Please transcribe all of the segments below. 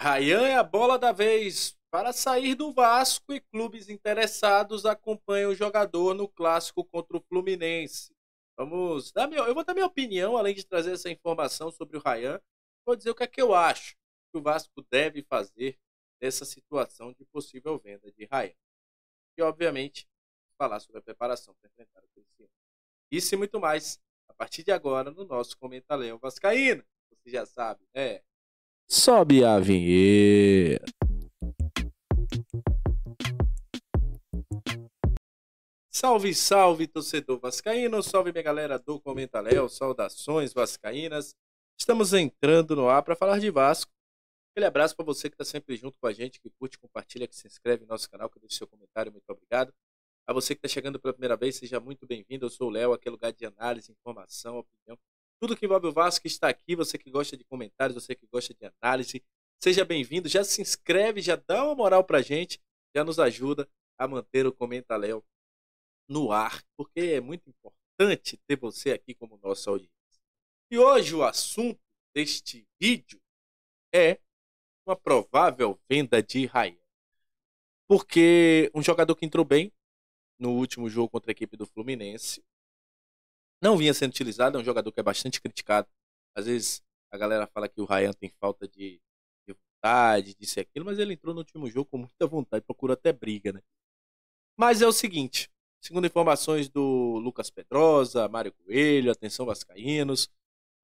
Rayan é a bola da vez. Para sair do Vasco e clubes interessados acompanham o jogador no clássico contra o Fluminense. Vamos dar minha, eu vou dar minha opinião, além de trazer essa informação sobre o Rayan, vou dizer o que é que eu acho que o Vasco deve fazer nessa situação de possível venda de Rayan. E, obviamente, falar sobre a preparação para enfrentar o Corinthians. Isso e muito mais a partir de agora no nosso Comenta Vascaína. Você já sabe, né? Sobe a vinheta. Salve, salve, torcedor vascaíno, salve minha galera do Comentaléu, saudações vascaínas. Estamos entrando no ar para falar de Vasco. Aquele abraço para você que está sempre junto com a gente, que curte, compartilha, que se inscreve no nosso canal, que deixa seu comentário, muito obrigado. A você que está chegando pela primeira vez, seja muito bem-vindo. Eu sou o Léo, aquele é lugar de análise, informação, opinião tudo que envolve o Vasco está aqui. Você que gosta de comentários, você que gosta de análise, seja bem-vindo. Já se inscreve, já dá uma moral pra gente, já nos ajuda a manter o Comenta Léo no ar, porque é muito importante ter você aqui como nossa audiência. E hoje o assunto deste vídeo é uma provável venda de Raia. Porque um jogador que entrou bem no último jogo contra a equipe do Fluminense não vinha sendo utilizado. É um jogador que é bastante criticado. Às vezes a galera fala que o Ryan tem falta de, de vontade, disso e aquilo, mas ele entrou no último jogo com muita vontade, procura até briga, né? Mas é o seguinte, segundo informações do Lucas Pedrosa, Mário Coelho, Atenção Vascaínos,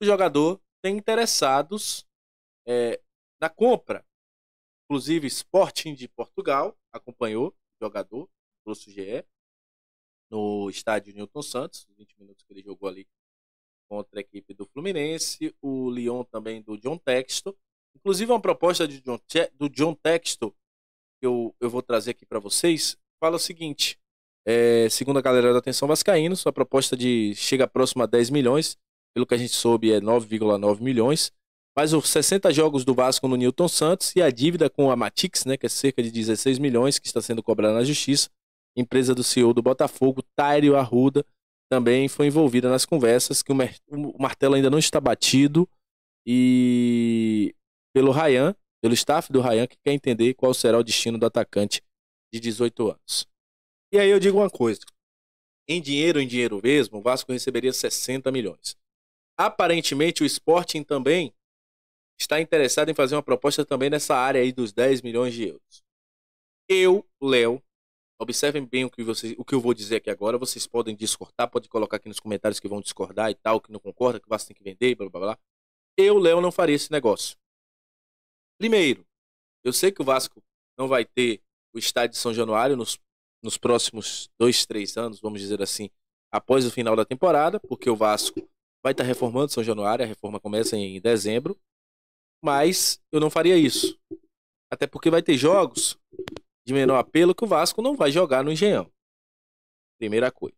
o jogador tem interessados é, na compra. Inclusive, Sporting de Portugal acompanhou o jogador, trouxe o GE, no estádio Newton Santos, 20 minutos que ele jogou ali contra a equipe do Fluminense, o Lyon também do John Texto. Inclusive, uma proposta de John, do John Texto que eu, eu vou trazer aqui para vocês fala o seguinte: é, segundo a galera da Atenção Vascaíno, sua proposta de chega próxima a 10 milhões, pelo que a gente soube é 9,9 milhões, mais os 60 jogos do Vasco no Newton Santos e a dívida com a Matix, né, que é cerca de 16 milhões, que está sendo cobrada na Justiça, empresa do CEO do Botafogo, Tário Arruda, também foi envolvida nas conversas, que o martelo ainda não está batido, e pelo Ryan, pelo staff do Ryan, que quer entender qual será o destino do atacante de 18 anos. E aí eu digo uma coisa, em dinheiro, em dinheiro mesmo, o Vasco receberia 60 milhões. Aparentemente o Sporting também está interessado em fazer uma proposta também nessa área aí dos 10 milhões de euros. Eu, Léo, Observem bem o que, vocês, o que eu vou dizer aqui agora. Vocês podem discordar, pode colocar aqui nos comentários que vão discordar e tal, que não concorda, que o Vasco tem que vender, blá blá blá. Eu, Léo, não faria esse negócio. Primeiro, eu sei que o Vasco não vai ter o estádio de São Januário nos, nos próximos dois, três anos, vamos dizer assim, após o final da temporada, porque o Vasco vai estar reformando São Januário, a reforma começa em dezembro. Mas eu não faria isso. Até porque vai ter jogos de menor apelo que o Vasco não vai jogar no Engenhão. Primeira coisa.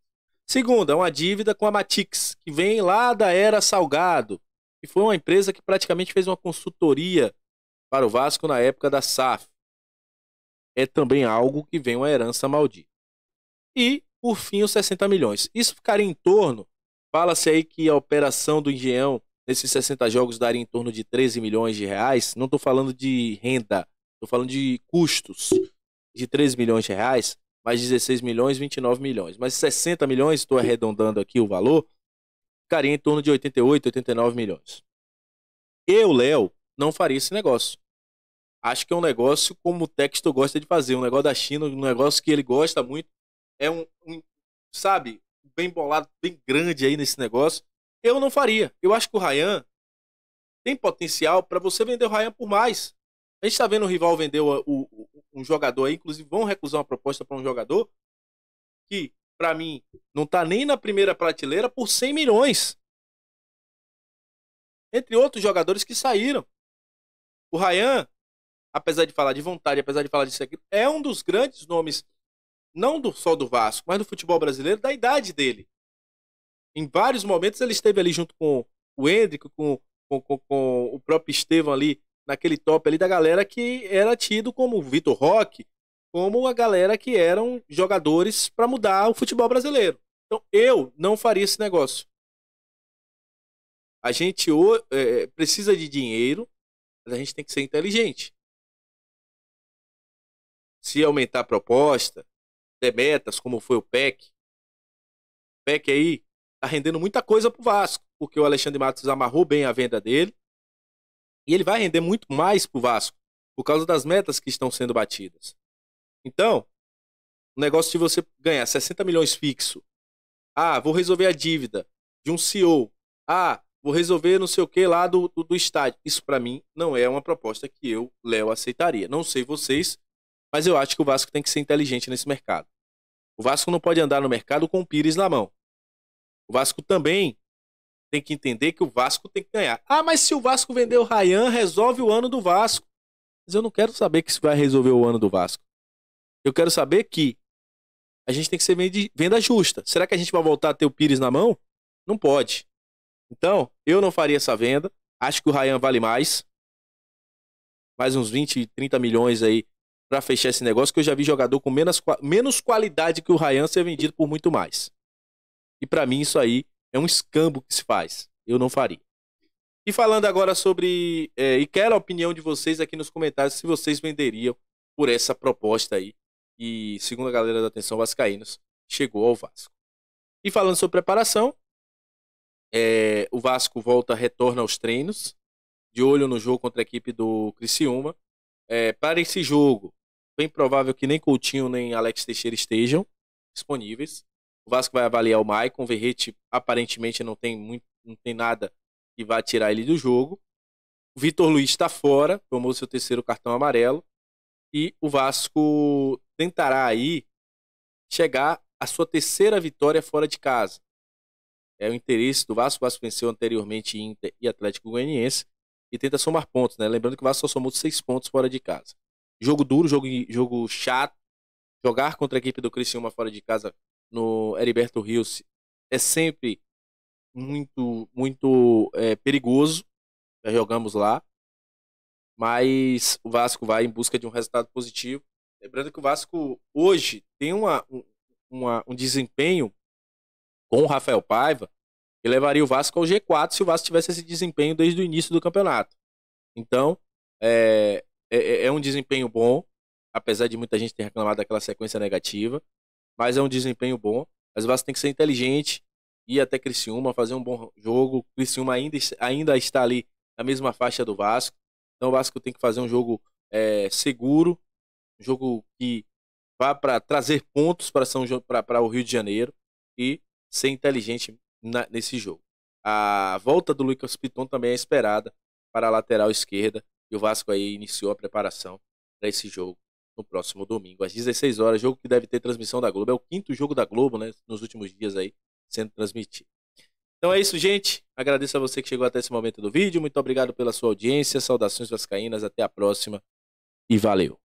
Segunda, uma dívida com a Matix, que vem lá da era Salgado, que foi uma empresa que praticamente fez uma consultoria para o Vasco na época da SAF. É também algo que vem uma herança maldita. E, por fim, os 60 milhões. Isso ficaria em torno, fala-se aí que a operação do Engenhão nesses 60 jogos daria em torno de 13 milhões de reais. Não estou falando de renda, estou falando de custos de 3 milhões de reais, mais 16 milhões, 29 milhões. Mas 60 milhões, estou arredondando aqui o valor, ficaria em torno de 88, 89 milhões. Eu, Léo, não faria esse negócio. Acho que é um negócio como o Texto gosta de fazer, um negócio da China, um negócio que ele gosta muito. É um, um sabe, bem bolado, bem grande aí nesse negócio. Eu não faria. Eu acho que o Ryan tem potencial para você vender o Ryan por mais. A gente está vendo o rival vender o, o, um jogador aí, inclusive vão recusar uma proposta para um jogador que, para mim, não está nem na primeira prateleira por 100 milhões. Entre outros jogadores que saíram. O Ryan, apesar de falar de vontade, apesar de falar de aqui, é um dos grandes nomes, não do, só do Vasco, mas do futebol brasileiro, da idade dele. Em vários momentos ele esteve ali junto com o Hendrick, com, com, com, com o próprio Estevão ali, naquele top ali da galera que era tido como Vitor Roque, como a galera que eram jogadores para mudar o futebol brasileiro. Então eu não faria esse negócio. A gente é, precisa de dinheiro, mas a gente tem que ser inteligente. Se aumentar a proposta, ter metas, como foi o PEC. O PEC aí tá rendendo muita coisa pro Vasco, porque o Alexandre Matos amarrou bem a venda dele. E ele vai render muito mais para o Vasco, por causa das metas que estão sendo batidas. Então, o negócio de você ganhar 60 milhões fixo, ah, vou resolver a dívida de um CEO, ah, vou resolver não sei o que lá do, do, do estádio. Isso para mim não é uma proposta que eu, Léo, aceitaria. Não sei vocês, mas eu acho que o Vasco tem que ser inteligente nesse mercado. O Vasco não pode andar no mercado com o Pires na mão. O Vasco também tem que entender que o Vasco tem que ganhar. Ah, mas se o Vasco vender o Rayan, resolve o ano do Vasco. Mas eu não quero saber que isso vai resolver o ano do Vasco. Eu quero saber que a gente tem que ser venda justa. Será que a gente vai voltar a ter o Pires na mão? Não pode. Então, eu não faria essa venda. Acho que o Rayan vale mais. Mais uns 20, 30 milhões aí para fechar esse negócio, que eu já vi jogador com menos, menos qualidade que o Rayan ser vendido por muito mais. E para mim isso aí é um escambo que se faz. Eu não faria. E falando agora sobre. É, e quero a opinião de vocês aqui nos comentários se vocês venderiam por essa proposta aí. E segundo a galera da Atenção Vascaínos, chegou ao Vasco. E falando sobre preparação, é, o Vasco volta, retorna aos treinos, de olho no jogo contra a equipe do Criciúma. É, para esse jogo, bem provável que nem Coutinho nem Alex Teixeira estejam disponíveis. O Vasco vai avaliar o Maicon. O Verrete aparentemente não tem muito, não tem nada que vá tirar ele do jogo. O Vitor Luiz está fora, tomou seu terceiro cartão amarelo. E o Vasco tentará aí chegar à sua terceira vitória fora de casa. É o interesse do Vasco. O Vasco venceu anteriormente Inter e Atlético Goianiense e tenta somar pontos, né? Lembrando que o Vasco só somou seis pontos fora de casa. Jogo duro, jogo, jogo chato. Jogar contra a equipe do Criciúma fora de casa no Heriberto Rios é sempre muito, muito é, perigoso. Já jogamos lá. Mas o Vasco vai em busca de um resultado positivo. Lembrando que o Vasco hoje tem uma, uma um desempenho com o Rafael Paiva que levaria o Vasco ao G4 se o Vasco tivesse esse desempenho desde o início do campeonato. Então, é, é, é um desempenho bom, apesar de muita gente ter reclamado daquela sequência negativa mas é um desempenho bom. Mas o Vasco tem que ser inteligente, ir até Criciúma, fazer um bom jogo. Criciúma ainda, ainda está ali na mesma faixa do Vasco. Então o Vasco tem que fazer um jogo é, seguro, um jogo que vá para trazer pontos para São para o Rio de Janeiro e ser inteligente na, nesse jogo. A volta do Lucas Piton também é esperada para a lateral esquerda e o Vasco aí iniciou a preparação para esse jogo no próximo domingo, às 16 horas. Jogo que deve ter transmissão da Globo. É o quinto jogo da Globo, né? Nos últimos dias aí, sendo transmitido. Então é isso, gente. Agradeço a você que chegou até esse momento do vídeo. Muito obrigado pela sua audiência. Saudações vascaínas. Até a próxima e valeu.